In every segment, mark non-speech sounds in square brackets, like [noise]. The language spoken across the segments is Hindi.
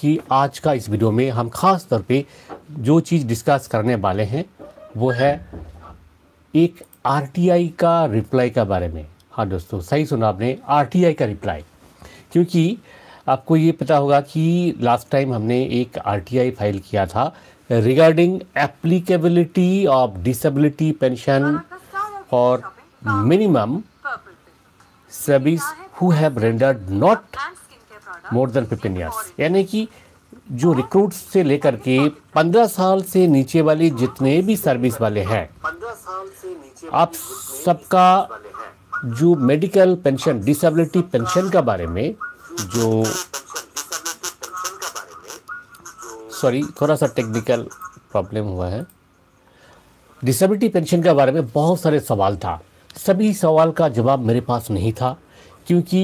कि आज का इस वीडियो में हम खास तौर पे जो चीज़ डिस्कस करने वाले हैं वो है एक आरटीआई का रिप्लाई का बारे में हाँ दोस्तों सही सुना आपने आरटीआई का रिप्लाई क्योंकि आपको ये पता होगा कि लास्ट टाइम हमने एक आरटीआई फाइल किया था regarding applicability of disability pension और minimum service who have rendered not more than fifteen years यानी कि जो रिक्रूट से लेकर के पंद्रह साल से नीचे वाले जितने भी सर्विस वाले हैं आप सबका जो मेडिकल पेंशन डिसेबिलिटी पेंशन का बारे में जो सॉरी थोड़ा सा टेक्निकल प्रॉब्लम हुआ है डिसेबिलिटी पेंशन के बारे में बहुत सारे सवाल था सभी सवाल का जवाब मेरे पास नहीं था क्योंकि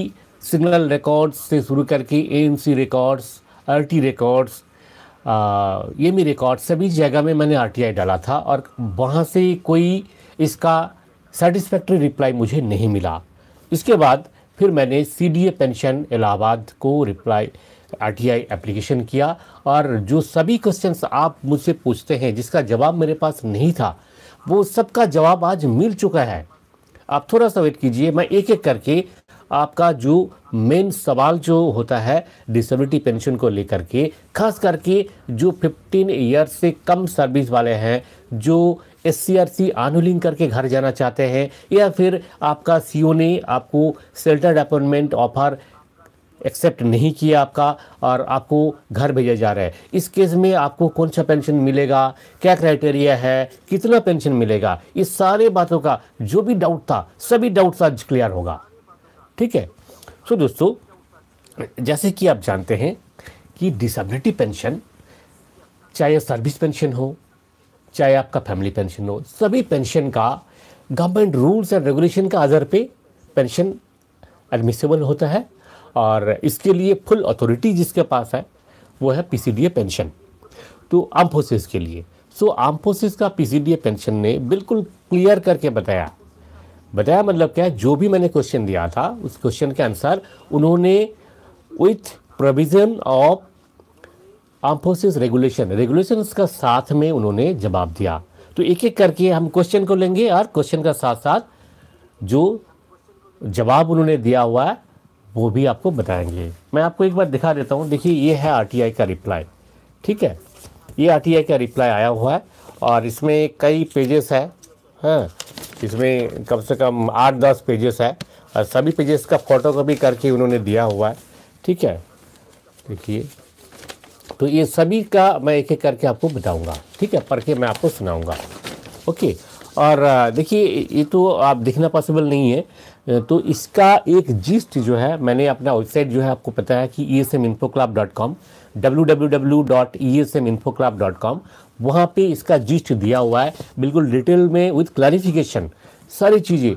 सिग्नल रिकॉर्ड्स से शुरू करके A M C records R T records ये मी रिकॉर्ड सभी जगह में मैंने आर टी आई डाला था और वहाँ से कोई इसका सेटिस्फैक्ट्री रिप्लाई मुझे नहीं मिला इसके बाद फिर मैंने C D A pension Allahabad को reply R T I application किया और जो सभी क्वेश्चन आप मुझसे पूछते हैं जिसका जवाब मेरे पास नहीं था वो सबका जवाब आज मिल चुका है आप थोड़ा सा वेट कीजिए मैं एक एक करके आपका जो मेन सवाल जो होता है डिसेबिलिटी पेंशन को लेकर के खास करके जो 15 ईयर से कम सर्विस वाले हैं जो एस सी आर सी आनुलिंग करके घर जाना चाहते हैं या फिर आपका सी ओ ने आपको सेल्टर्ड अपॉइंटमेंट ऑफर एक्सेप्ट नहीं किया आपका और आपको घर भेजा जा रहा है इस केस में आपको कौन सा पेंशन मिलेगा क्या क्राइटेरिया है कितना पेंशन मिलेगा इस सारे बातों का जो भी डाउट था सभी डाउट्स आज क्लियर होगा ठीक है सो दोस्तों जैसे कि आप जानते हैं कि डिसेबिलिटी पेंशन चाहे सर्विस पेंशन हो चाहे आपका फैमिली पेंशन हो सभी पेंशन का गवर्नमेंट रूल्स एंड रेगुलेशन का आधार पे पेंशन एडमिसेबल होता है और इसके लिए फुल अथॉरिटी जिसके पास है वो है पीसीडीए पेंशन तो आम्फोसिस के लिए सो आर्म फोर्सेस का पीसीडीए पेंशन ने बिल्कुल क्लियर करके बताया बताया मतलब क्या जो भी मैंने क्वेश्चन दिया था उस क्वेश्चन के अनुसार उन्होंने विथ प्रोविज़न ऑफ आम्फोसिस रेगुलेशन रेगुलेशन का साथ में उन्होंने जवाब दिया तो एक एक करके हम क्वेश्चन को लेंगे और क्वेश्चन का साथ साथ जो जवाब उन्होंने दिया हुआ है वो भी आपको बताएंगे मैं आपको एक बार दिखा देता हूँ देखिए ये है आर का रिप्लाई ठीक है ये आर का रिप्लाई आया हुआ है और इसमें कई पेजेस है हाँ इसमें कम से कम आठ दस पेजेस है और सभी पेजेस का फोटो कॉपी करके उन्होंने दिया हुआ है ठीक है देखिए तो ये सभी का मैं एक एक करके आपको बताऊंगा ठीक है पढ़ के मैं आपको सुनाऊंगा ओके और देखिए ये तो आप देखना पॉसिबल नहीं है तो इसका एक जिस्ट जो है मैंने अपना वेबसाइट जो है आपको पता है कि E S M info club dot com W W W dot E S M info club dot com वहाँ पर इसका जिस्ट दिया हुआ है बिल्कुल डिटेल में विथ क्लैरिफिकेशन सारी चीज़ें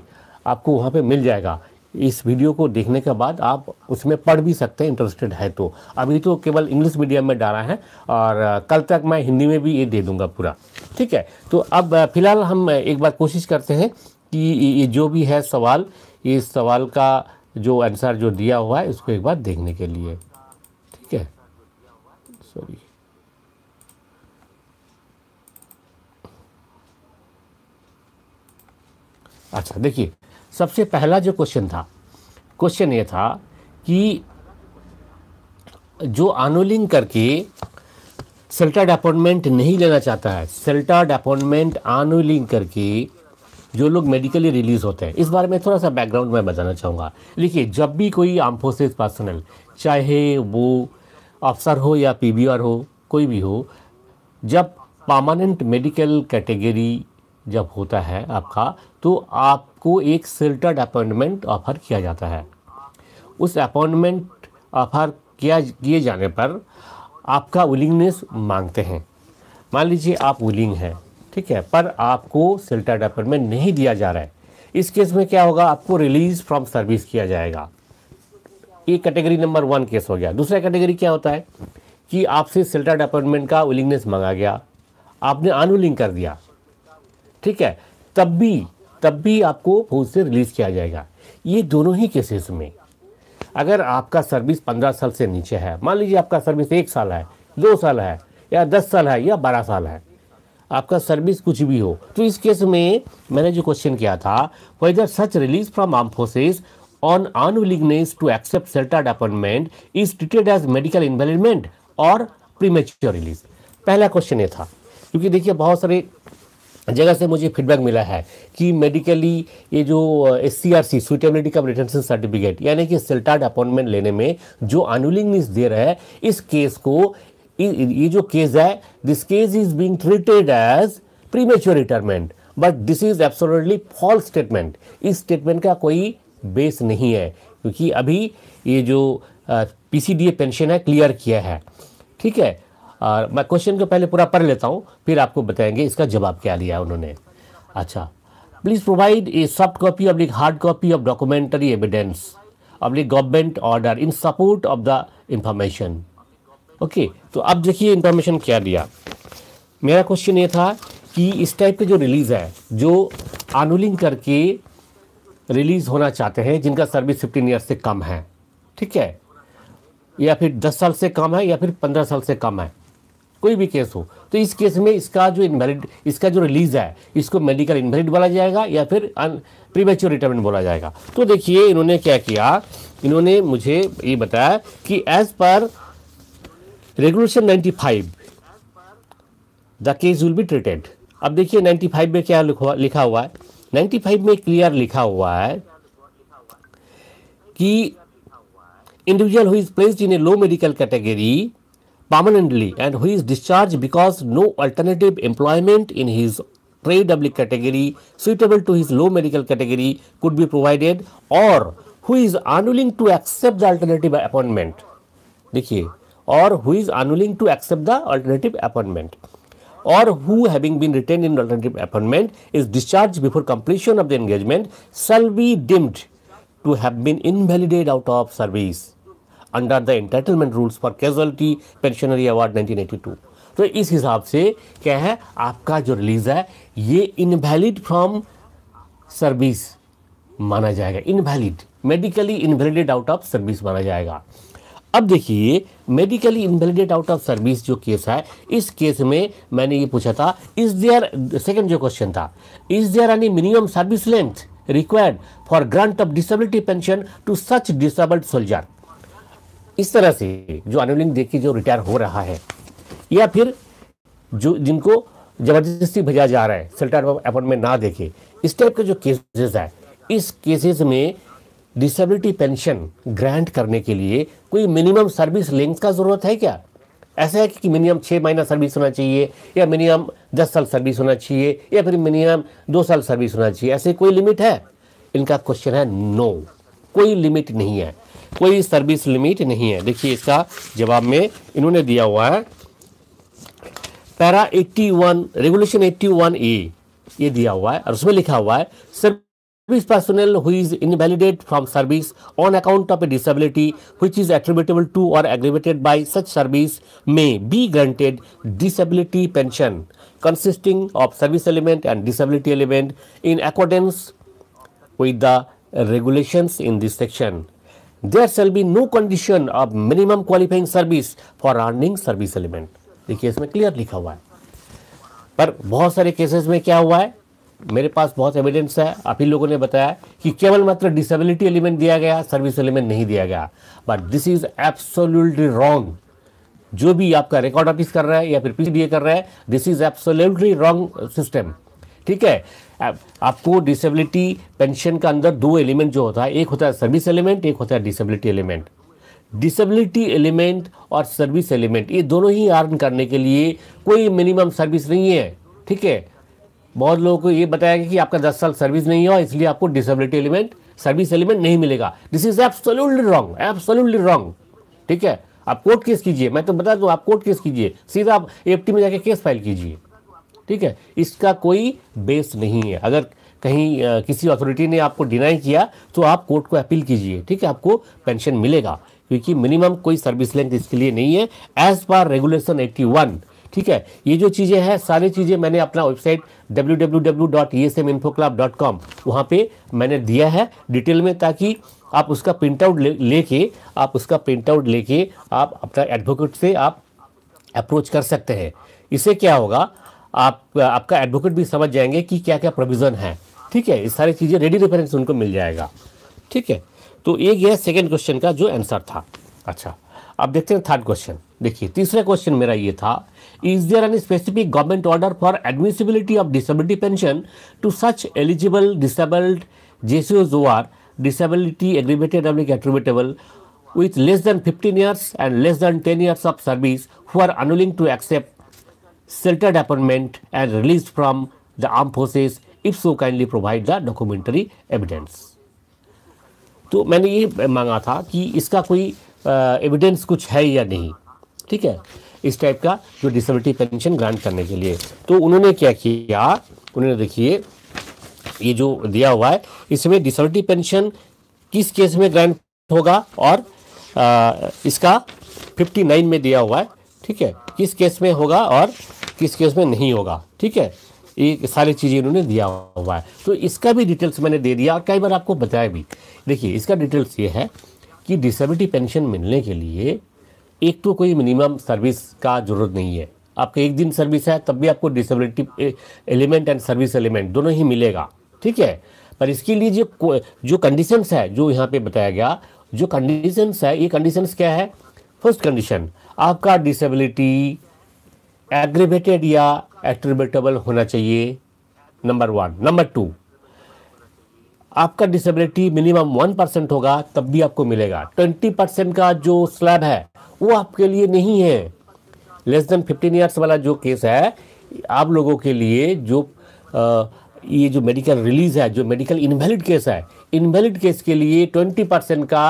आपको वहाँ पर मिल जाएगा इस वीडियो को देखने के बाद आप उसमें पढ़ भी सकते हैं इंटरेस्टेड है तो अभी तो केवल इंग्लिश मीडियम में डाला है और कल तक मैं हिंदी में भी ये दे दूंगा पूरा ठीक है तो अब फिलहाल हम एक बार कोशिश करते हैं कि ये जो भी है सवाल इस सवाल का जो आंसर जो दिया हुआ है उसको एक बार देखने के लिए ठीक है सॉरी अच्छा देखिए सबसे पहला जो क्वेश्चन था क्वेश्चन ये था कि जो आनोलिंग करके सेल्टर्ड अपॉइंटमेंट नहीं लेना चाहता है सेल्टर्ड अपॉइंटमेंट आनोलिंग करके जो लोग मेडिकली रिलीज़ होते हैं इस बारे में थोड़ा सा बैकग्राउंड मैं बताना चाहूँगा देखिए जब भी कोई आर्म फोर्सेज पर्सनल चाहे वो अफसर हो या पी हो कोई भी हो जब पामानेंट मेडिकल कैटेगरी जब होता है आपका तो आपको एक सिल्टर्ड अपॉइंटमेंट ऑफर किया जाता है उस अपॉइंटमेंट ऑफर किया किए जाने पर आपका विलिंगनेस मांगते हैं मान लीजिए आप विलिंग हैं ठीक है पर आपको सिल्टाडापर में नहीं दिया जा रहा है इस केस में क्या होगा आपको रिलीज फ्रॉम सर्विस किया जाएगा ये कैटेगरी नंबर वन केस हो गया दूसरा कैटेगरी क्या होता है कि आपसे सिल्टर अपॉइंटमेंट का विलिंगनेस मंगा गया आपने अनविलिंग कर दिया ठीक है तब भी तब भी आपको फौज से रिलीज किया जाएगा ये दोनों ही केसेस में अगर आपका सर्विस पंद्रह साल से नीचे है मान लीजिए आपका सर्विस एक साल है दो साल है या दस साल है या बारह साल है आपका सर्विस कुछ भी हो तो इस केस में मैंने जो क्वेश्चन किया था whether such release from armed forces on unwillingness to accept sheltered appointment is treated as medical invalidment और प्रीमेच्योर रिलीज पहला क्वेश्चन ये था क्योंकि देखिए बहुत सारे जगह से मुझे फीडबैक मिला है कि मेडिकली ये जो S C R C suitability cum retention certificate यानी कि सिल्टार्ड अपॉइंटमेंट लेने में जो अनविलिंगनेस दे रहा है इस केस को ये जो केस है this case is being treated as premature retirement but this is absolutely false statement इस स्टेटमेंट का कोई बेस नहीं है क्योंकि अभी ये जो पीसीडीए पेंशन है क्लियर किया है ठीक है और मैं क्वेश्चन को पहले पूरा पढ़ लेता हूँ फिर आपको बताएंगे इसका जवाब क्या लिया उन्होंने अच्छा please provide a soft copy oblique hard copy of documentary evidence oblique government order in support of the information okay तो अब देखिए इन्फॉर्मेशन क्या दिया मेरा क्वेश्चन ये था कि इस टाइप के जो रिलीज़ है जो आनुलिंग करके रिलीज़ होना चाहते हैं जिनका सर्विस फिफ्टीन ईयर्स से कम है ठीक है या फिर दस साल से कम है या फिर पंद्रह साल से कम है कोई भी केस हो तो इस केस में इसका जो इनवैलिड इसका जो रिलीज़ है इसको मेडिकल इनवैलिड बोला जाएगा या फिर प्रीमेच्योर रिटायरमेंट बोला जाएगा तो देखिए इन्होंने क्या किया इन्होंने मुझे ये बताया कि as per regulation 95 the case will be treated अब देखिए नाइन्टी फाइव में क्या लिखा हुआ है नाइन्टी फाइव में क्लियर लिखा हुआ है कि individual who is placed in a low medical category permanently and who is discharge because no alternative employment in his trade oblique category suitable to his low medical category could be provided और who is unwilling to accept the alternative appointment देखिए or who is unwilling to accept the alternative appointment or who having been retained in alternative appointment is discharged before completion of the engagement shall be deemed to have been invalidated out of service under the entitlement rules for casualty pensionary award 1982 तो इस हिसाब से क्या है आपका जो रिलीज है ये इनवैलिड फ्रॉम सर्विस माना जाएगा invalid medically invalided out of service माना जाएगा अब देखिए medically invalided out of service जो केस है इस केस में मैंने ये पूछा था इज देयर सेकंड जो क्वेश्चन था is there any minimum service length required for grant of disability pension to such disabled soldier इस तरह से जो अनुलिंग देखिए जो रिटायर हो रहा है या फिर जो जिनको जबरदस्ती भेजा जा रहा है सेल्टर अपॉइंटमेंट ना देखे इस टाइप के जो केसेस है इस केसेस में डिसेबिलिटी पेंशन ग्रांट करने के लिए कोई मिनिमम सर्विस लिंक का ज़रूरत है क्या ऐसा है कि मिनिमम छः महीना सर्विस होना चाहिए या मिनिमम दस साल सर्विस होना चाहिए या फिर मिनिमम दो साल सर्विस होना चाहिए ऐसे कोई लिमिट है इनका क्वेश्चन है नो कोई लिमिट नहीं है कोई सर्विस लिमिट नहीं है देखिए इसका जवाब में इन्होंने दिया हुआ है पैरा 81 रेगुलेशन 81 ए ये दिया हुआ है और उसमें लिखा हुआ है सिर्फ Service personnel who is invalidate from service on account of a disability which is attributable to or aggravated by such service may be granted disability pension consisting of service element and disability element in accordance with the regulations in this section. There shall be no condition of minimum qualifying service for earning service element. The case clear clearly. But in many cases, what cases में मेरे पास बहुत एविडेंस है आप ही लोगों ने बताया कि केवल मात्र डिसेबिलिटी एलिमेंट दिया गया सर्विस एलिमेंट नहीं दिया गया but this is absolutely wrong जो भी आपका रिकॉर्ड ऑफिस कर रहा है या फिर पी कर रहा है this is absolutely wrong system ठीक है आपको डिसेबिलिटी पेंशन का अंदर दो एलिमेंट जो होता है एक होता है सर्विस एलिमेंट एक होता है डिसेबिलिटी एलिमेंट डिसेबिलिटी एलिमेंट और सर्विस एलिमेंट ये दोनों ही अर्न करने के लिए कोई मिनिमम सर्विस नहीं है ठीक है बहुत लोगों को ये बताया गया कि आपका दस साल सर्विस नहीं हुआ इसलिए आपको डिसेबिलिटी एलिमेंट सर्विस एलिमेंट नहीं मिलेगा this is absolutely wrong absolutely wrong ठीक है आप कोर्ट केस कीजिए मैं तो बता दूँ आप कोर्ट केस कीजिए सीधा आप एफ में जाके केस फाइल कीजिए ठीक है इसका कोई बेस नहीं है अगर कहीं आ, किसी अथॉरिटी ने आपको डिनाई किया तो आप कोर्ट को अपील कीजिए ठीक है आपको पेंशन मिलेगा क्योंकि मिनिमम कोई सर्विस लेंथ इसके लिए नहीं है as per regulation eighty one ठीक है ये जो चीज़ें हैं सारी चीज़ें मैंने अपना वेबसाइट कॉम वहाँ पे मैंने दिया है डिटेल में ताकि आप उसका प्रिंट आउट ले, लेके आप उसका प्रिंट आउट लेके आप अपना एडवोकेट से आप अप्रोच कर सकते हैं इससे क्या होगा आप आपका एडवोकेट भी समझ जाएंगे कि क्या क्या प्रोविज़न है ठीक है ये सारी चीज़ें रेडी रेफरेंस उनको मिल जाएगा ठीक है तो ये यह सेकेंड क्वेश्चन का जो आंसर था अच्छा अब देखते हैं थर्ड क्वेश्चन देखिए तीसरा क्वेश्चन मेरा ये था is there any specific government order for admissibility of disability pension to such eligible disabled JCOs who are disability aggravated and attributable with less than 15 years and less than 10 years of service who are unwilling to accept sheltered appointment and released from the armed forces if so kindly provide the documentary evidence तो मैंने ये मांगा था कि इसका कोई एविडेंस कुछ है या नहीं ठीक है इस टाइप का जो डिसेबिलिटी पेंशन ग्रांट करने के लिए तो उन्होंने क्या किया उन्होंने देखिए ये जो दिया हुआ है इसमें डिसेबिलिटी पेंशन किस केस में ग्रांट होगा और आ, इसका 59 में दिया हुआ है ठीक है किस केस में होगा और किस केस में नहीं होगा ठीक है ये सारी चीज़ें इन्होंने दिया हुआ है तो इसका भी डिटेल्स मैंने दे दिया और कई बार आपको बताया भी देखिए इसका डिटेल्स ये है कि डिसेबिलिटी पेंशन मिलने के लिए एक तो कोई मिनिमम सर्विस का ज़रूरत नहीं है आपका एक दिन सर्विस है तब भी आपको disability element and service element दोनों ही मिलेगा ठीक है पर इसके लिए जो जो कंडीशंस है जो यहाँ पे बताया गया जो कंडीशंस है ये कंडीशंस क्या है फर्स्ट कंडीशन आपका डिसेबिलिटी एग्रीवेटेड या एक्ट्रीबेटेबल होना चाहिए नंबर वन नंबर टू आपका डिसेबिलिटी मिनिमम वन परसेंट होगा तब भी आपको मिलेगा ट्वेंटी परसेंट का जो स्लैब है वो आपके लिए नहीं है लेस देन फिफ्टीन ईयर्स वाला जो केस है आप लोगों के लिए जो आ, ये जो मेडिकल रिलीज है जो मेडिकल इनवैलिड केस है इनवैलिड केस के लिए ट्वेंटी परसेंट का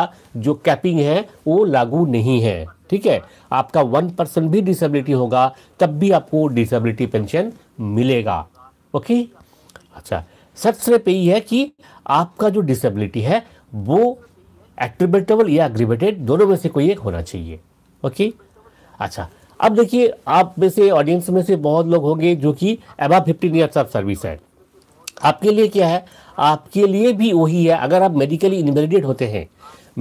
जो कैपिंग है वो लागू नहीं है ठीक है आपका वन परसेंट भी डिसेबिलिटी होगा तब भी आपको डिसेबिलिटी पेंशन मिलेगा ओके अच्छा सबसे पे है कि आपका जो डिसेबिलिटी है वो एट्रीब्यूटेबल या एग्रीबेटेड दोनों में से कोई एक होना चाहिए ओके अच्छा अब देखिए आप में से ऑडियंस में से बहुत लोग होंगे जो कि एबा फिफ्टीन ईयर्स ऑफ सर्विस है आपके लिए क्या है आपके लिए भी वही है अगर आप मेडिकली इन्वेलिडेट होते हैं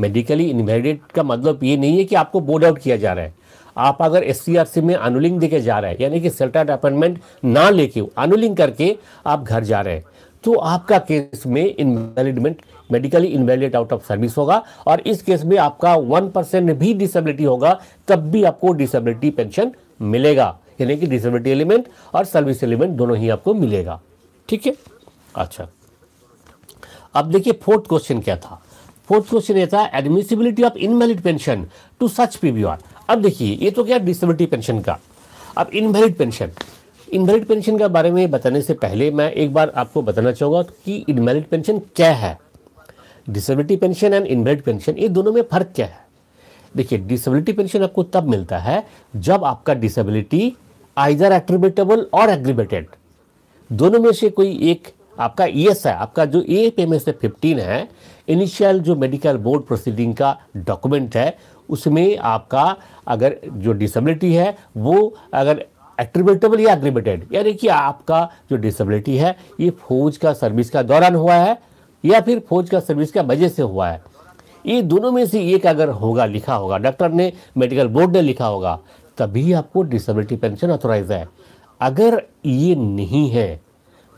मेडिकली इन्वेलिडेट का मतलब ये नहीं है कि आपको बोर्ड आउट किया जा रहा है आप अगर एस में अनुलिंग देके जा रहे हैं यानी कि सेल्टर अपॉइंटमेंट ना लेके अनुलिंग करके आप घर जा रहे हैं तो आपका केस में invalidment medically invalid out of service होगा और इस केस में आपका वन परसेंट भी डिसेबिलिटी होगा तब भी आपको डिसेबिलिटी पेंशन मिलेगा यानी कि डिसेबिलिटी एलिमेंट और सर्विस एलिमेंट दोनों ही आपको मिलेगा ठीक है अच्छा अब देखिए फोर्थ क्वेश्चन क्या था फोर्थ क्वेश्चन ये था admissibility of invalid pension to such PVR अब देखिए ये तो क्या डिसेबिलिटी पेंशन का अब इनवैलिड पेंशन इनवैलिड पेंशन के बारे में बताने से पहले मैं एक बार आपको बताना चाहूँगा कि इनवैलिड पेंशन क्या है disability pension and invalid pension ये दोनों में फ़र्क क्या है देखिए डिसेबिलिटी पेंशन आपको तब मिलता है जब आपका डिसेबिलिटी आइजर एट्रीब्यूटेबल और एग्रीबेटेड दोनों में से कोई एक आपका ई एस है आपका जो ए पे में से फिफ्टीन है इनिशियल जो मेडिकल बोर्ड प्रोसीडिंग का डॉक्यूमेंट है उसमें आपका अगर जो डिसेबिलिटी है वो अगर एट्रीब्यूटेबल या एग्रीबेटेड यानी कि आपका जो डिसेबिलिटी है ये फौज का सर्विस का दौरान हुआ है या फिर फौज का सर्विस का वजह से हुआ है ये दोनों में से एक अगर होगा लिखा होगा डॉक्टर ने मेडिकल बोर्ड ने लिखा होगा तभी आपको डिसेबिलिटी पेंशन ऑथोराइज है अगर ये नहीं है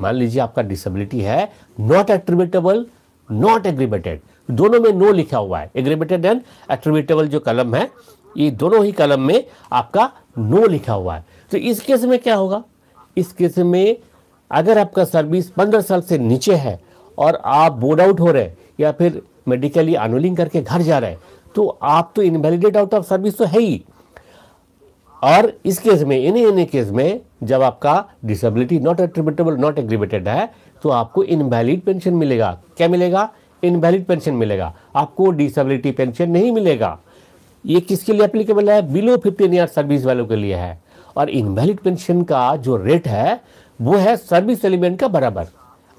मान लीजिए आपका डिसेबिलिटी है नॉट एट्रीब्यूटेबल नॉट एग्रीबेटेड दोनों में नो लिखा हुआ है एग्रीबेटेड एंड एट्रीब्यूटेबल जो कलम है ये दोनों ही कलम में आपका नो लिखा हुआ है तो इस केस में क्या होगा इस केस में अगर आपका सर्विस पंद्रह साल से नीचे है और आप बोर्ड आउट हो रहे हैं या फिर मेडिकली अनुलिंग करके घर जा रहे हैं तो आप तो इनवेलिडेट आउट ऑफ सर्विस तो है ही और इस केस में इन इन केस में जब आपका disability not attributable not aggravated है तो आपको इनवैलिड पेंशन मिलेगा क्या मिलेगा इनवैलिड पेंशन मिलेगा आपको डिसेबिलिटी पेंशन नहीं मिलेगा ये किसके लिए एप्लीकेबल है बिलो फिफ्टीन ईयर सर्विस वालों के लिए है और इनवैलिड पेंशन का जो रेट है वो है सर्विस एलिमेंट का बराबर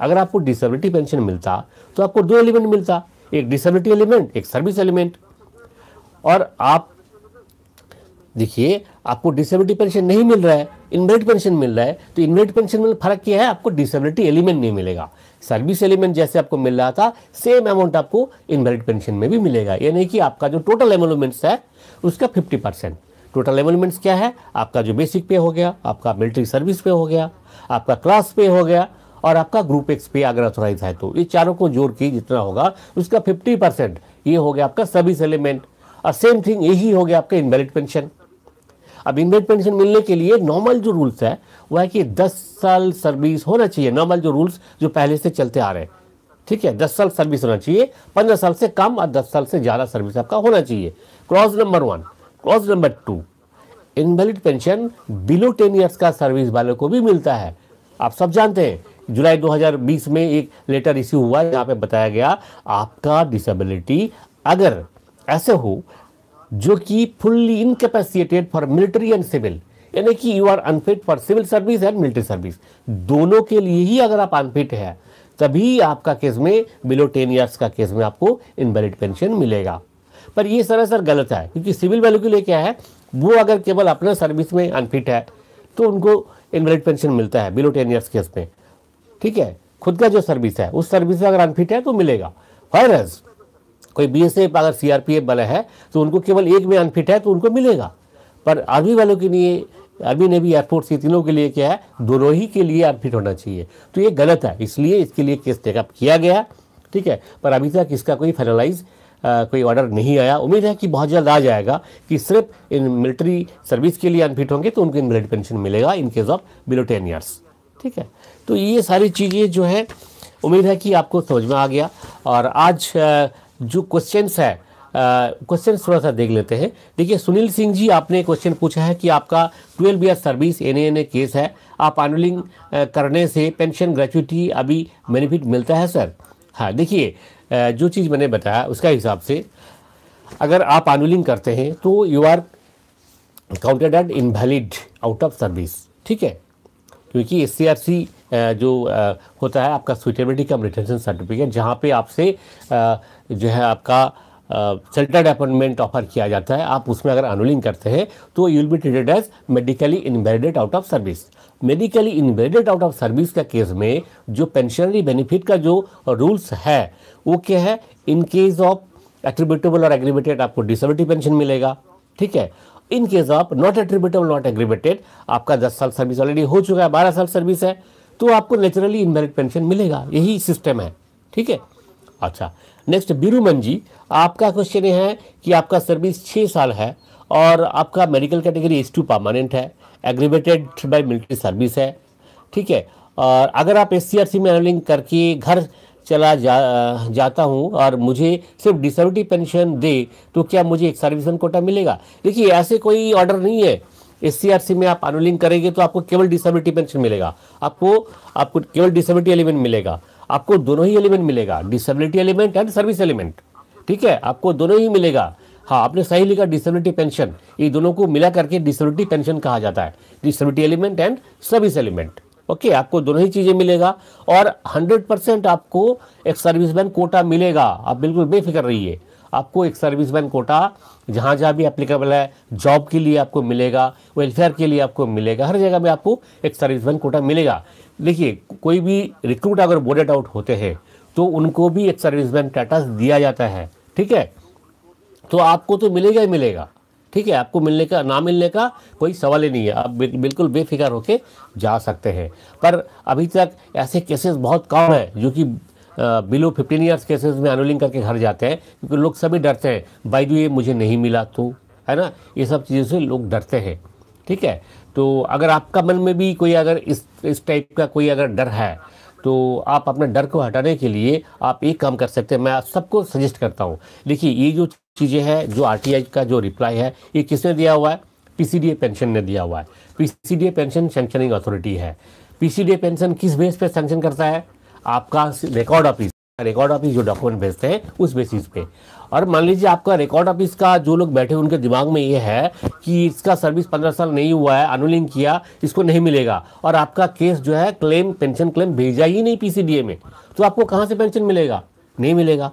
अगर आपको डिसेबिलिटी पेंशन मिलता तो आपको दो एलिमेंट मिलता एक डिसेबिलिटी एलिमेंट एक सर्विस एलिमेंट और आप देखिए आपको डिसेबिलिटी पेंशन नहीं मिल रहा है इनवेट पेंशन मिल रहा है तो इनवेट पेंशन में फर्क क्या है आपको डिसेबिलिटी एलिमेंट नहीं मिलेगा सर्विस एलिमेंट जैसे आपको मिल रहा था सेम अमाउंट आपको इनवेट पेंशन में भी मिलेगा यानी कि आपका जो टोटल एमोलमेंट्स है उसका फिफ्टी परसेंट टोटल एनरोलमेंट्स क्या है आपका जो बेसिक पे हो गया आपका मिलिट्री सर्विस पे हो गया आपका क्लास पे हो गया और आपका ग्रुप एक्स पे अगर अथोराइज है तो ये चारों को जोड़ के जितना होगा उसका फिफ्टी परसेंट ये हो गया आपका सर्विस एलिमेंट और सेम थिंग यही हो गया आपका इनवेलिड पेंशन अब इनवेलिड पेंशन मिलने के लिए नॉर्मल जो रूल्स है वह है कि दस साल सर्विस होना चाहिए नॉर्मल जो रूल्स जो पहले से चलते आ रहे हैं ठीक है दस साल सर्विस होना चाहिए पंद्रह साल से कम और दस साल से ज़्यादा सर्विस आपका होना चाहिए clause number one clause number two invalid pension below ten years का सर्विस वालों को भी मिलता है आप सब जानते हैं जुलाई 2020 में एक लेटर इश्यू हुआ जहाँ पे बताया गया आपका डिसेबिलिटी अगर ऐसे हो जो कि fully incapacitated for military and civil यानी कि you are unfit for civil service and military service दोनों के लिए ही अगर आप अनफिट है तभी आपका केस में बिलो टेन ईयर्स का केस में आपको इनवेलिड पेंशन मिलेगा पर ये सरासर गलत है क्योंकि सिविल वैल्यू के लिए क्या है वो अगर केवल अपना सर्विस में अनफिट है तो उनको इनवेलिड पेंशन मिलता है बिलो टेन ईयर्स केस में ठीक है खुद का जो सर्विस है उस सर्विस में अगर अनफिट है तो मिलेगा वायरस कोई बी अगर सी आर है तो उनको केवल एक में अनफिट है तो उनको मिलेगा पर आर्मी वालों के लिए आर्मी भी एयरफोर्स ये तीनों के लिए क्या है दोनों ही के लिए अनफिट होना चाहिए तो ये गलत है इसलिए इसके लिए केस टेकअप किया गया ठीक है पर अभी तक इसका कोई फाइनलाइज कोई ऑर्डर नहीं आया उम्मीद है कि बहुत जल्द आ जाएगा कि सिर्फ इन मिलिट्री सर्विस के लिए अनफिट होंगे तो उनको मिलिट्री पेंशन मिलेगा in case of below ten years ठीक है तो ये सारी चीज़ें जो है उम्मीद है कि आपको समझ में आ गया और आज जो क्वेश्चंस है क्वेश्चन थोड़ा सा देख लेते हैं देखिए सुनील सिंह जी आपने क्वेश्चन पूछा है कि आपका twelve year service N N A case है आप अनुलिंग करने से पेंशन ग्रेचुटी अभी बेनिफिट मिलता है सर हाँ देखिए जो चीज़ मैंने बताया उसका हिसाब से अगर आप आनुलिंग करते हैं तो you are counted at invalid out of service ठीक है क्योंकि एस सी सी आर जो होता है आपका सुइटेबिलिटी कम रिटेंशन सर्टिफिकेट जहाँ पे आपसे जो है आपका सेल्टर्ड अपॉइंटमेंट ऑफर किया जाता है आप उसमें अगर अनुलिंग करते हैं तो you will be treated as medically invalided out of service medically invalided out of service का केस में जो पेंशनरी बेनिफिट का जो रूल्स है वो क्या है इन केस ऑफ एट्रीब्यूटेबल और एग्रीबेटेड आपको डिसेबिलिटी पेंशन मिलेगा ठीक है in case of not attributable not aggravated आपका दस साल सर्विस ऑलरेडी हो चुका है बारह साल सर्विस है तो आपको नेचुरली इनवेलिड पेंशन मिलेगा यही सिस्टम है ठीक है अच्छा नेक्स्ट बीरूमन जी आपका क्वेश्चन ये है कि आपका सर्विस छः साल है और आपका medical category S two permanent है एग्रीवेटेड बाय मिलिट्री सर्विस है ठीक है और अगर आप एस सी में एनलिंग करके घर चला जा जाता हूँ और मुझे सिर्फ डिसेबिलिटी पेंशन दे तो क्या मुझे एक सर्विसन कोटा मिलेगा देखिए ऐसे कोई ऑर्डर नहीं है एस सी में आप अनुलिंग करेंगे तो आपको केवल डिसेबिलिटी पेंशन मिलेगा आपको आपको केवल डिसेबिलिटी एलिमेंट मिलेगा आपको दोनों ही एलिमेंट मिलेगा disability element and service element ठीक है आपको दोनों ही मिलेगा हाँ आपने सही लिखा डिसेबिलिटी पेंशन ये दोनों को मिला करके डिसेबिलिटी पेंशन कहा जाता है disability element and service element okay आपको दोनों ही चीज़ें मिलेगा और 100 परसेंट आपको एक सर्विस मैन कोटा मिलेगा आप बिल्कुल बेफिक्र रहिए आपको एक सर्विस मैन कोटा जहाँ जहाँ भी एप्लीकेबल है जॉब के लिए आपको मिलेगा वेलफेयर के लिए आपको मिलेगा हर जगह में आपको एक सर्विस मैन कोटा मिलेगा देखिए कोई भी रिक्रूट अगर बोर्डेड आउट होते हैं तो उनको भी एक सर्विसमैन स्टेटस दिया जाता है ठीक है तो आपको तो मिलेगा ही मिलेगा ठीक है आपको मिलने का ना मिलने का कोई सवाल ही नहीं है आप बिल्कुल बेफिक्र होके जा सकते हैं पर अभी तक ऐसे केसेस बहुत कम है जो कि बिलो फिफ्टीन ईयर्स केसेस में अनुलिंग करके घर जाते हैं क्योंकि लोग सभी डरते हैं बाई जो ये मुझे नहीं मिला तो है ना ये सब चीज़ों से लोग डरते हैं ठीक है तो अगर आपका मन में भी कोई अगर इस इस टाइप का कोई अगर डर है तो आप अपने डर को हटाने के लिए आप एक काम कर सकते हैं मैं सबको सजेस्ट करता हूँ देखिए ये जो चीज़ें हैं जो आर का जो रिप्लाई है ये किसने दिया हुआ है पी पेंशन ने दिया हुआ है पी पेंशन सेंक्शनिंग अथॉरिटी है पी पेंशन किस बेस पर सेंक्शन करता है आपका रिकॉर्ड ऑफिस रिकॉर्ड ऑफिस जो डॉक्यूमेंट भेजते हैं उस बेसिस पे और मान लीजिए आपका रिकॉर्ड ऑफिस का जो लोग बैठे उनके दिमाग में ये है कि इसका सर्विस पंद्रह साल नहीं हुआ है अनुलिंग किया इसको नहीं मिलेगा और आपका केस जो है क्लेम पेंशन क्लेम भेजा ही नहीं पीसीडीए में तो आपको कहाँ से पेंशन मिलेगा नहीं मिलेगा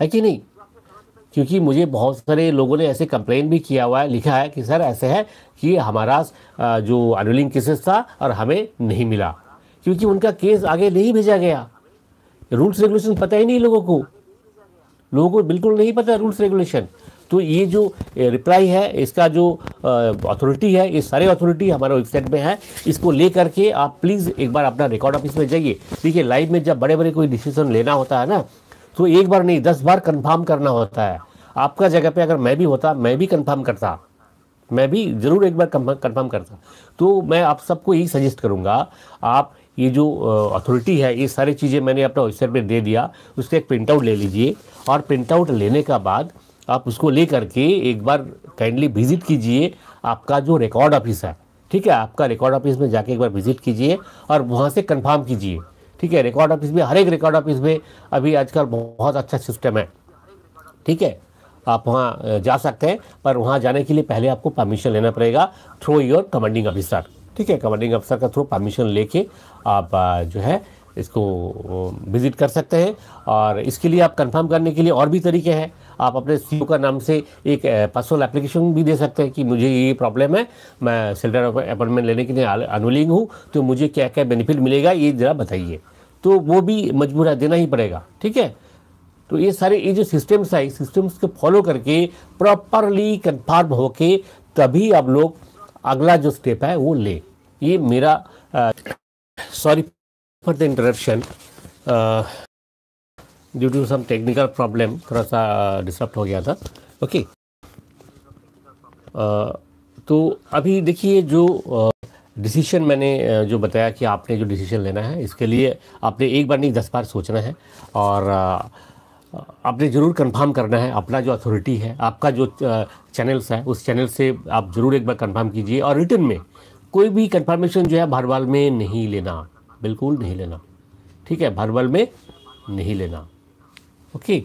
है कि नहीं क्योंकि मुझे बहुत सारे लोगों ने ऐसे कंप्लेन भी किया हुआ है लिखा है कि सर ऐसे है कि हमारा जो अनुलिंग केसेस था और हमें नहीं मिला क्योंकि उनका केस आगे नहीं भेजा गया रूल्स रेगुलेशन पता ही नहीं लोगों को लोगों को बिल्कुल नहीं पता रूल्स रेगुलेशन तो ये जो रिप्लाई है इसका जो अथॉरिटी है ये सारे अथॉरिटी हमारे वेबसाइट में है इसको ले करके आप प्लीज़ एक बार अपना रिकॉर्ड ऑफिस में जाइए देखिए लाइव में जब बड़े बड़े कोई डिसीजन लेना होता है ना तो एक बार नहीं दस बार कन्फर्म करना होता है आपका जगह पे अगर मैं भी होता मैं भी कन्फर्म करता मैं भी ज़रूर एक बार कन्फर्म करता तो मैं आप सबको यही सजेस्ट करूँगा आप ये जो अथॉरिटी है ये सारी चीज़ें मैंने अपने वेबसाइट पर दे दिया उसका एक प्रिंटआउट ले लीजिए और प्रिंटआउट लेने का बाद आप उसको ले करके एक बार काइंडली विजिट कीजिए आपका जो रिकॉर्ड ऑफिस है ठीक है आपका रिकॉर्ड ऑफिस में जाके एक बार विजिट कीजिए और वहाँ से कंफर्म कीजिए ठीक है रिकॉर्ड ऑफिस में हर एक रिकॉर्ड ऑफिस में अभी आजकल बहुत अच्छा सिस्टम है ठीक है आप वहाँ जा सकते हैं पर वहाँ जाने के लिए पहले आपको परमिशन लेना पड़ेगा थ्रू योर कमांडिंग ऑफिसर ठीक है कमांडिंग अफसर का थ्रू परमिशन लेके आप जो है इसको विजिट कर सकते हैं और इसके लिए आप कंफर्म करने के लिए और भी तरीके हैं आप अपने सी e का नाम से एक पर्सनल एप्लीकेशन भी दे सकते हैं कि मुझे ये प्रॉब्लम है मैं सिलेंडर अपॉइंटमेंट लेने के लिए अनुलिंग हूँ तो मुझे क्या क्या बेनिफिट मिलेगा ये ज़रा बताइए तो वो भी मजबूर है देना ही पड़ेगा ठीक है तो ये सारे ये जो सिस्टम्स आए सिस्टम्स को फॉलो करके प्रॉपरली कन्फर्म होके तभी आप लोग अगला जो स्टेप है वो ले ये मेरा sorry for the interruption due to some technical problem थोड़ा सा डिस्टर्ब हो गया था ओके तो अभी देखिए जो डिसीजन मैंने जो बताया कि आपने जो डिसीजन लेना है इसके लिए आपने एक बार नहीं दस बार सोचना है और आपने ज़रूर कंफर्म करना है अपना जो अथॉरिटी है आपका जो चैनल्स है उस चैनल से आप ज़रूर एक बार कंफर्म कीजिए और रिटर्न में कोई भी कंफर्मेशन जो है भरवाल में नहीं लेना बिल्कुल नहीं लेना ठीक है भरवाल में नहीं लेना ओके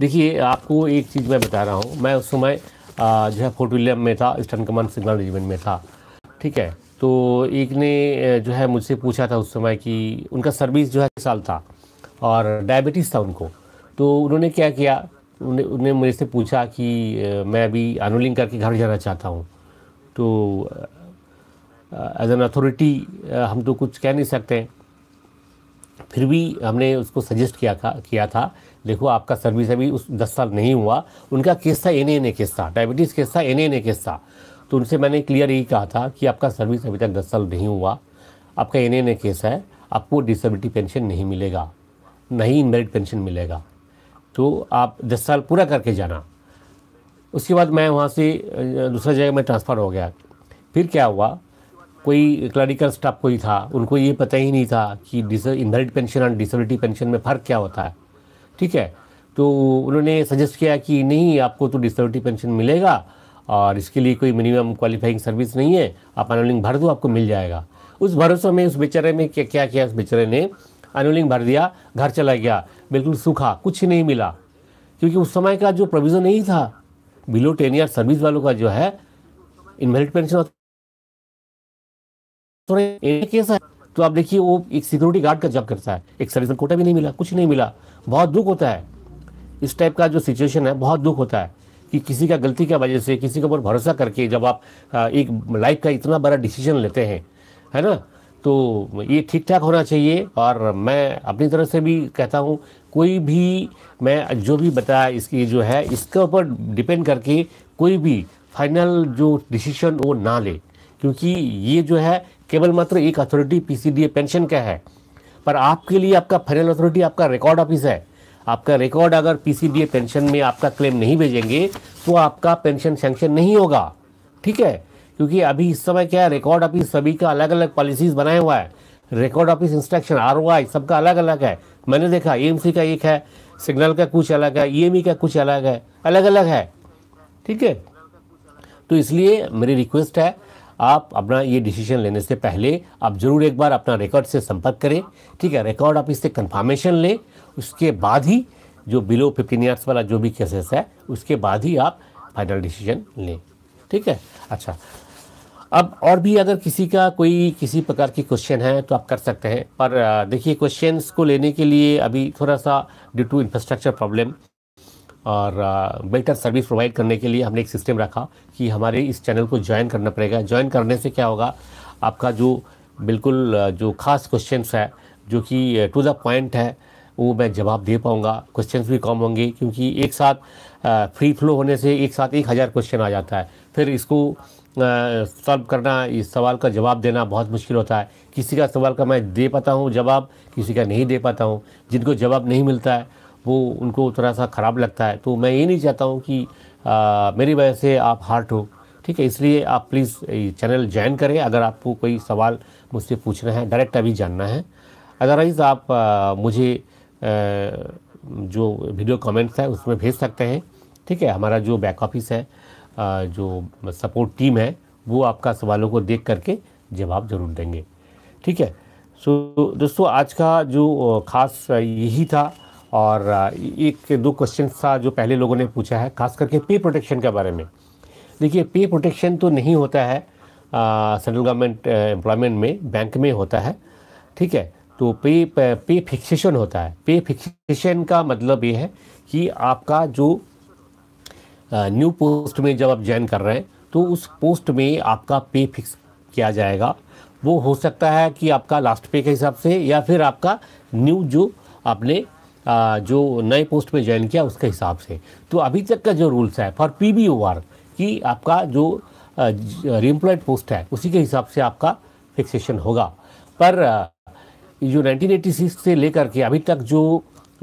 देखिए आपको एक चीज़ मैं बता रहा हूँ मैं उस समय जो है फोर्ट विलियम में था ईस्टर्न कमांड सिग्नल रेजिमेंट में था ठीक है तो एक ने जो है मुझसे पूछा था उस समय कि उनका सर्विस जो है साल था और डायबिटीज़ था उनको तो उन्होंने क्या किया उन्हें उन्होंने मेरे से पूछा कि मैं अभी अनुलिंग करके घर जाना चाहता हूँ तो एज एन अथॉरिटी हम तो कुछ कह नहीं सकते फिर भी हमने उसको सजेस्ट किया था किया था देखो आपका सर्विस अभी उस दस साल नहीं हुआ उनका केस था एन एन ए केस था डायबिटीज़ केस था एन एन ए केस था तो उनसे मैंने क्लियर यही कहा था कि आपका सर्विस अभी तक दस साल नहीं हुआ आपका एन एन ए केस है आपको डिसेबिलिटी पेंशन नहीं मिलेगा नहीं इनमेरिट पेंशन मिलेगा तो आप दस साल पूरा करके जाना उसके बाद मैं वहाँ से दूसरा जगह में ट्रांसफ़र हो गया फिर क्या हुआ कोई क्लरिकल स्टाफ कोई था उनको ये पता ही नहीं था कि इनहेरिट पेंशन और डिसेबिलिटी पेंशन में फ़र्क क्या होता है ठीक है तो उन्होंने सजेस्ट किया कि नहीं आपको तो डिसेबिलिटी पेंशन मिलेगा और इसके लिए कोई मिनिमम क्वालिफाइंग सर्विस नहीं है आप अनोलिंग भर दो आपको मिल जाएगा उस भरोसे में उस बेचारे में क्या क्या किया उस बेचारे ने अनुलिंग भर दिया घर चला गया बिल्कुल सूखा कुछ नहीं मिला क्योंकि उस समय का जो प्रोविज़न नहीं था बिलो टेन ईयर सर्विस वालों का जो है इनवेलिड तो पेंशन तो आप देखिए वो एक सिक्योरिटी गार्ड का जॉब करता है एक सर्विस कोटा भी नहीं मिला कुछ नहीं मिला बहुत दुख होता है इस टाइप का जो सिचुएशन है बहुत दुख होता है कि किसी का गलती की वजह से किसी के ऊपर भरोसा करके जब आप एक लाइफ का इतना बड़ा डिसीजन लेते हैं है ना तो ये ठीक ठाक होना चाहिए और मैं अपनी तरफ से भी कहता हूँ कोई भी मैं जो भी बताया इसकी जो है इसके ऊपर डिपेंड करके कोई भी फाइनल जो डिसीजन वो ना ले क्योंकि ये जो है केवल मात्र एक अथॉरिटी पीसीडीए पेंशन का है पर आपके लिए आपका फाइनल अथॉरिटी आपका रिकॉर्ड ऑफिस है आपका रिकॉर्ड अगर पीसीडीए पेंशन में आपका क्लेम नहीं भेजेंगे तो आपका पेंशन सेंक्शन नहीं होगा ठीक है क्योंकि अभी इस समय क्या है रिकॉर्ड ऑफिस सभी का अलग अलग पॉलिसीज बनाए हुआ है record office instruction R O I सबका अलग अलग है मैंने देखा ए e का एक है सिग्नल का कुछ अलग है ई e e का कुछ अलग है अलग अलग है ठीक है तो इसलिए मेरी रिक्वेस्ट है आप अपना ये डिसीजन लेने से पहले आप ज़रूर एक बार अपना रिकॉर्ड से संपर्क करें ठीक है रिकॉर्ड ऑफिस से कंफर्मेशन लें उसके बाद ही जो बिलो फिफ्टीन ईयर्स वाला जो भी केसेस है उसके बाद ही आप फाइनल डिसीजन लें ठीक है अच्छा अब और भी अगर किसी का कोई किसी प्रकार की क्वेश्चन है तो आप कर सकते हैं पर देखिए क्वेश्चंस को लेने के लिए अभी थोड़ा सा ड्यू टू इंफ्रास्ट्रक्चर प्रॉब्लम और बेटर सर्विस प्रोवाइड करने के लिए हमने एक सिस्टम रखा कि हमारे इस चैनल को ज्वाइन करना पड़ेगा ज्वाइन करने से क्या होगा आपका जो बिल्कुल जो खास क्वेश्चंस है जो कि टू द पॉइंट है वो मैं जवाब दे पाऊँगा क्वेश्चंस भी कम होंगे क्योंकि एक साथ फ्री फ्लो होने से एक साथ एक हज़ार क्वेश्चन आ जाता है फिर इसको सॉल्व करना इस सवाल का जवाब देना बहुत मुश्किल होता है किसी का सवाल का मैं दे पाता हूँ जवाब किसी का नहीं दे पाता हूँ जिनको जवाब नहीं मिलता है वो उनको थोड़ा सा ख़राब लगता है तो मैं ये नहीं चाहता हूँ कि आ, मेरी वजह से आप हार्ट हो ठीक है इसलिए आप प्लीज़ चैनल ज्वाइन करें अगर आपको कोई सवाल मुझसे पूछना है डायरेक्ट अभी जानना है अदरवाइज़ आप आ, मुझे आ, जो वीडियो कमेंट्स है उसमें भेज सकते हैं ठीक है हमारा जो बैक ऑफिस है जो सपोर्ट टीम है वो आपका सवालों को देख करके जवाब जरूर देंगे ठीक है सो दोस्तों आज का जो खास यही था और एक दो क्वेश्चन था जो पहले लोगों ने पूछा है खास करके पे प्रोटेक्शन के बारे में देखिए पे प्रोटेक्शन तो नहीं होता है सेंट्रल गवर्नमेंट एम्प्लॉयमेंट में बैंक में होता है ठीक है तो पे पे फिक्सेशन होता है पे फिक्सेशन का मतलब ये है कि आपका जो न्यू पोस्ट में जब आप ज्वाइन कर रहे हैं तो उस पोस्ट में आपका पे फिक्स किया जाएगा वो हो सकता है कि आपका लास्ट पे के हिसाब से या फिर आपका न्यू जो आपने जो नए पोस्ट में ज्वाइन किया उसके हिसाब से तो अभी तक का जो रूल्स है for P B O R कि आपका जो रिम्प्लॉयड पोस्ट है उसी के हिसाब से आपका फिक्सेशन होगा पर जो 1986 से लेकर के अभी तक जो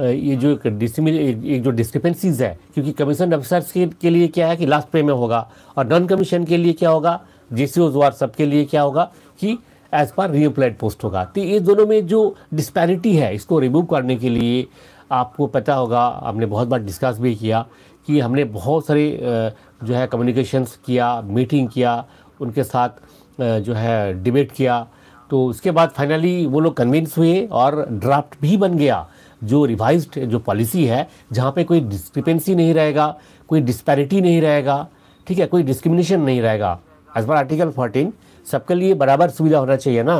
ये जो एक डिसमिल एक जो डिस्क्रिपेंसीज है क्योंकि कमीशन अफसर्स के, के लिए क्या है कि लास्ट पे में होगा और नॉन कमीशन के लिए क्या होगा जे सी ओजवार सब सबके लिए क्या होगा कि एज पर रीअप्लाइड पोस्ट होगा तो ये दोनों में जो डिस्पैरिटी है इसको रिमूव करने के लिए आपको पता होगा हमने बहुत बार डिस्कस भी किया कि हमने बहुत सारे जो है कम्युनिकेशंस किया मीटिंग किया उनके साथ जो है डिबेट किया तो उसके बाद फाइनली वो लोग कन्विंस हुए और ड्राफ्ट भी बन गया जो रिवाइज जो पॉलिसी है जहाँ पे कोई डिस्क्रिपेंसी नहीं रहेगा कोई डिस्पैरिटी नहीं रहेगा ठीक है कोई डिस्क्रिमिनेशन नहीं रहेगा एज पर आर्टिकल फोर्टीन सबके लिए बराबर सुविधा होना चाहिए ना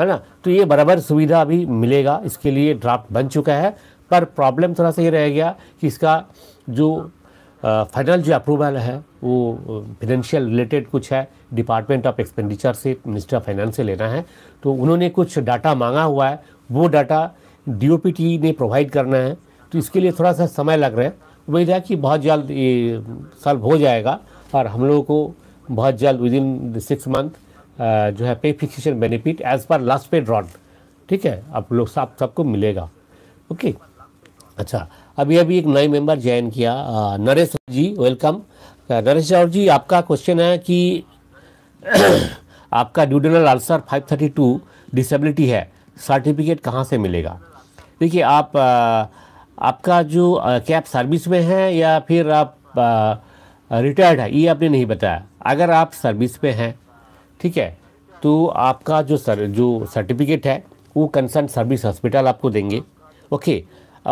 है ना तो ये बराबर सुविधा अभी मिलेगा इसके लिए ड्राफ्ट बन चुका है पर प्रॉब्लम थोड़ा सा ये रह गया कि इसका जो फाइनल जो अप्रूवल है वो फिनेंशियल रिलेटेड कुछ है डिपार्टमेंट ऑफ एक्सपेंडिचर से मिनिस्टर ऑफ फाइनेंस से लेना है तो उन्होंने कुछ डाटा मांगा हुआ है वो डाटा डी ने प्रोवाइड करना है तो इसके लिए थोड़ा सा समय लग रहा है उम्मीद है कि बहुत जल्द ये सॉल्व हो जाएगा और हम लोगों को बहुत जल्द विद इन सिक्स मंथ जो है pay fixation benefit as per last pay drawn ठीक है आप लोग सब सबको मिलेगा ओके अच्छा अभी अभी एक नए मेंबर ज्वाइन किया नरेश जी वेलकम नरेश राव जी आपका क्वेश्चन है कि [clears throat] आपका ड्यूडनल थर्टी 532 डिसेबिलिटी है सर्टिफिकेट कहाँ से मिलेगा देखिए आप आ, आपका जो क्या आप सर्विस में हैं या फिर आप रिटायर्ड है ये आपने नहीं बताया अगर आप सर्विस पे हैं ठीक है तो आपका जो सर जो सर्टिफिकेट है वो कंसर्न सर्विस हॉस्पिटल आपको देंगे ओके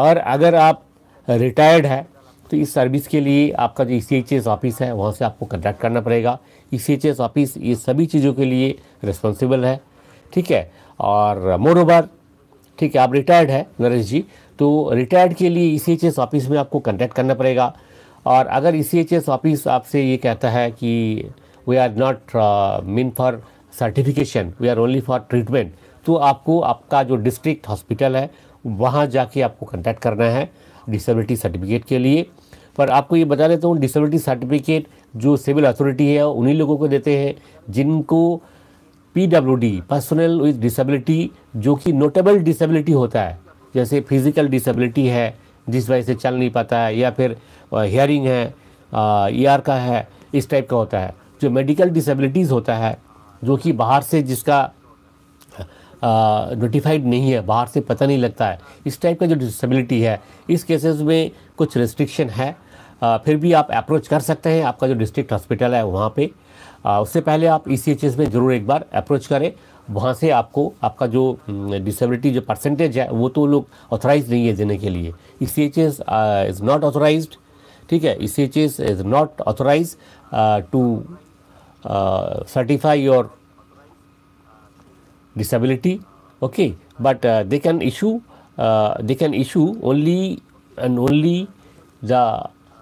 और अगर आप रिटायर्ड है तो इस सर्विस के लिए आपका जो ई e ऑफिस है वहाँ से आपको कंडक्ट करना पड़ेगा ई e ऑफिस ये सभी चीज़ों के लिए रिस्पॉन्सिबल है ठीक है और मोर ओवर ठीक है आप रिटायर्ड है नरेश जी तो रिटायर्ड के लिए ई e ऑफिस में आपको कॉन्टैक्ट करना पड़ेगा और अगर ई e ऑफिस आपसे ये कहता है कि we are not meant for certification we are only for treatment तो आपको आपका जो डिस्ट्रिक्ट हॉस्पिटल है वहाँ जाके आपको कॉन्टैक्ट करना है डिसेबिलिटी सर्टिफिकेट के लिए पर आपको ये बता देता हूँ डिसेबिलिटी सर्टिफिकेट जो सिविल अथॉरिटी है उन्हीं लोगों को देते हैं जिनको P W D personal with disability जो कि नोटेबल डिसेबिलिटी होता है जैसे फिज़िकल डिसेबिलिटी है जिस वजह से चल नहीं पाता है या फिर हियरिंग है आर e का है इस टाइप का होता है जो मेडिकल डिसेबिलिटीज़ होता है जो कि बाहर से जिसका नोटिफाइड नहीं है बाहर से पता नहीं लगता है इस टाइप का जो डिसेबिलिटी है इस केसेस में कुछ रिस्ट्रिक्शन है आ, फिर भी आप अप्रोच कर सकते हैं आपका जो डिस्ट्रिक्ट हॉस्पिटल है वहाँ पे आ, उससे पहले आप ई e में ज़रूर एक बार अप्रोच करें वहाँ से आपको आपका जो डिसेबिलिटी जो परसेंटेज है वो तो लोग ऑथोराइज नहीं है देने के लिए E C H S is not authorise ठीक है E C H S is not authorise to certify your disability okay but they can issue they can issue only and only the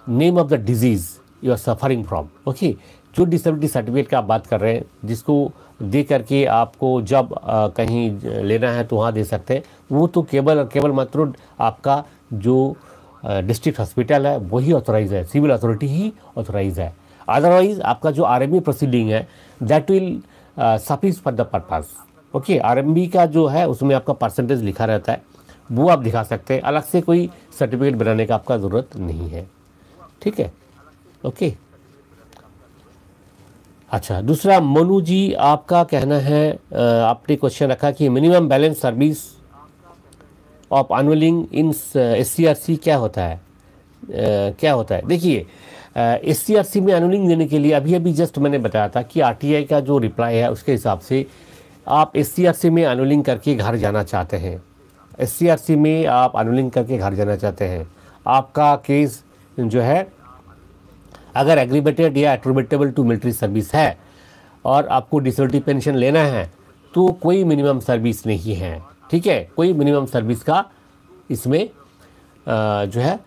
name of the disease you are suffering from okay जो डिसेबिलिटी सर्टिफिकेट का आप बात कर रहे हैं जिसको दे करके आपको जब आ, कहीं लेना है तो वहाँ दे सकते हैं वो तो केवल केवल मात्र आपका जो डिस्ट्रिक्ट हॉस्पिटल है वही ऑथोराइज है सिविल अथॉरिटी ही ऑथोराइज है अदरवाइज आपका जो आर प्रोसीडिंग है that will suffice for the purpose okay R का जो है उसमें आपका परसेंटेज लिखा रहता है वो आप दिखा सकते हैं अलग से कोई सर्टिफिकेट बनाने का आपका ज़रूरत नहीं है ठीक है ओके अच्छा दूसरा मोनू जी आपका कहना है आपने क्वेश्चन रखा कि minimum balance service of availing in S C क्या होता है आ, क्या होता है देखिए एस सी में अनुलिंग देने के लिए अभी अभी जस्ट मैंने बताया था कि आर का जो रिप्लाई है उसके हिसाब से आप एस सी में अनुलिंग करके घर जाना चाहते हैं एस में आप अनुलिंग करके घर जाना चाहते हैं आपका केस जो है अगर एग्रीबेटेड या एट्रीबिटेबल टू मिलिट्री सर्विस है और आपको डिसबिलिटी पेंशन लेना है तो कोई मिनिमम सर्विस नहीं है ठीक है कोई मिनिमम सर्विस का इसमें जो है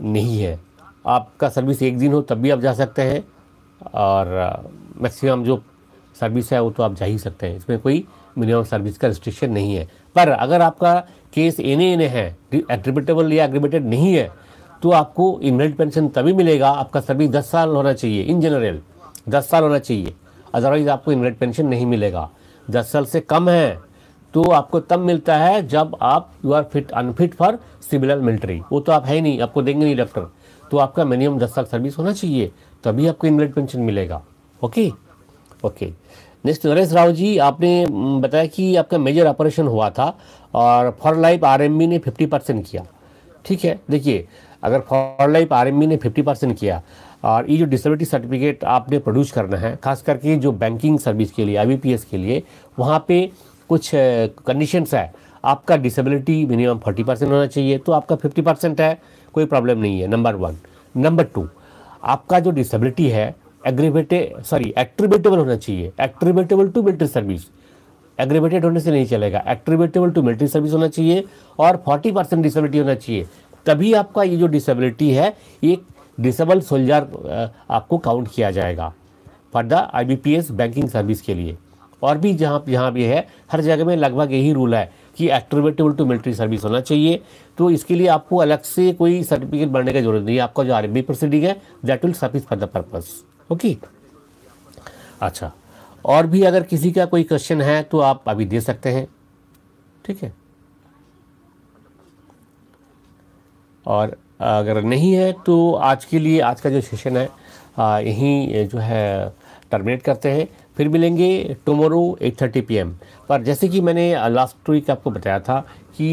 नहीं है आपका सर्विस एक दिन हो तब भी आप जा सकते हैं और मैक्सिमम जो सर्विस है वो तो आप जा ही सकते हैं इसमें कोई मिनिमम सर्विस का रिस्ट्रिक्शन नहीं है पर अगर आपका केस एने एने है एट्रीबिटेबल या एग्रीबेटेड नहीं है तो आपको इनवेट पेंशन तभी मिलेगा आपका सर्विस दस साल होना चाहिए इन जनरल दस साल होना चाहिए अदरवाइज़ आपको इनवेट पेंशन नहीं मिलेगा दस साल से कम है तो आपको तब मिलता है जब आप you are fit unfit for civil military वो तो आप है नहीं आपको देंगे नहीं डॉक्टर तो आपका मिनिमम दस साल सर्विस होना चाहिए तभी आपको इनवेट पेंशन मिलेगा okay okay next Naresh Rao ji आपने बताया कि आपका मेजर ऑपरेशन हुआ था और फॉर लाइफ आरएमबी ने फिफ्टी परसेंट किया ठीक है देखिए अगर फॉर लाइफ आर ने फिफ्टी परसेंट किया और ये जो डिसेबिलिटी सर्टिफिकेट आपने प्रोड्यूस करना है खास करके जो बैंकिंग सर्विस के लिए आई के लिए वहाँ पे कुछ कंडीशंस है आपका डिसेबिलिटी मिनिमम फोर्टी परसेंट होना चाहिए तो आपका फिफ्टी परसेंट है कोई प्रॉब्लम नहीं है नंबर वन नंबर टू आपका जो डिसेबिलिटी है एग्रीवेटे सॉरी एक्ट्रीबेटेबल होना चाहिए attributable to military service aggravated होने से नहीं चलेगा एक्ट्रीबेटेबल टू मिलिट्री सर्विस होना चाहिए और फोर्टी परसेंट डिसेबिलिटी होना चाहिए तभी आपका ये जो डिसेबिलिटी है ये डिसेबल सोल्जर आपको काउंट किया जाएगा for the I banking service के लिए और भी जहाँ जहाँ भी है हर जगह में लगभग यही रूल है कि एक्टिवेटेबल टू मिलिट्री सर्विस होना चाहिए तो इसके लिए आपको अलग से कोई सर्टिफिकेट बनने की जरूरत नहीं है आपका जो आर्मी प्रोसीडिंग है that will suffice for the purpose okay अच्छा और भी अगर किसी का कोई क्वेश्चन है तो आप अभी दे सकते हैं ठीक है और अगर नहीं है तो आज के लिए आज का जो सेशन है यहीं जो है टर्मिनेट करते हैं फिर मिलेंगे टमोरो 8:30 पीएम पर जैसे कि मैंने लास्ट वीक आपको बताया था कि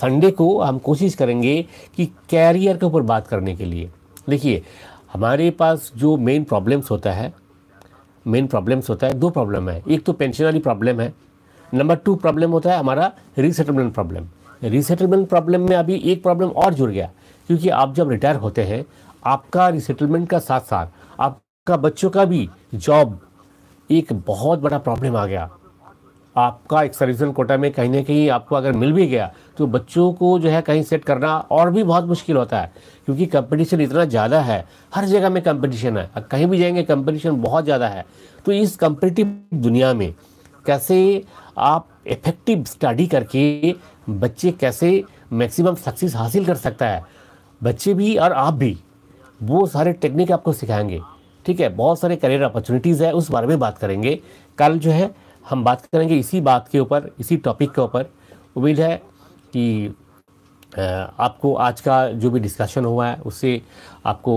संडे को हम कोशिश करेंगे कि कैरियर के ऊपर बात करने के लिए देखिए हमारे पास जो मेन प्रॉब्लम्स होता है मेन प्रॉब्लम्स होता है दो प्रॉब्लम है एक तो पेंशन वाली प्रॉब्लम है नंबर टू प्रॉब्लम होता है हमारा रीसेटलमेंट प्रॉब्लम रिसेटलमेंट प्रॉब्लम में अभी एक प्रॉब्लम और जुड़ गया क्योंकि आप जब रिटायर होते हैं आपका रिसेटलमेंट का साथ साथ आपका बच्चों का भी जॉब एक बहुत बड़ा प्रॉब्लम आ गया आपका एक सर्विसन कोटा में कहीं ना कहीं आपको अगर मिल भी गया तो बच्चों को जो है कहीं सेट करना और भी बहुत मुश्किल होता है क्योंकि कंपटीशन इतना ज़्यादा है हर जगह में कंपटीशन है कहीं भी जाएंगे कंपटीशन बहुत ज़्यादा है तो इस कंपटिटिव दुनिया में कैसे आप इफेक्टिव स्टडी करके बच्चे कैसे मैक्सिमम सक्सेस हासिल कर सकता है बच्चे भी और आप भी वो सारे टेक्निक आपको सिखाएंगे ठीक है बहुत सारे करियर अपॉर्चुनिटीज़ है उस बारे में बात करेंगे कल जो है हम बात करेंगे इसी बात के ऊपर इसी टॉपिक के ऊपर उम्मीद है कि आपको आज का जो भी डिस्कशन हुआ है उससे आपको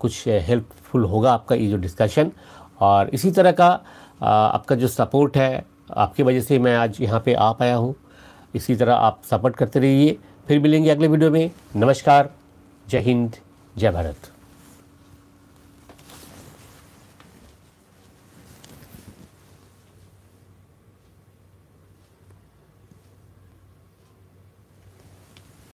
कुछ हेल्पफुल होगा आपका ये जो डिस्कशन और इसी तरह का आपका जो सपोर्ट है आपकी वजह से मैं आज यहाँ पे आ पाया हूँ इसी तरह आप सपोर्ट करते रहिए फिर मिलेंगे अगले वीडियो में नमस्कार जय हिंद जय भारत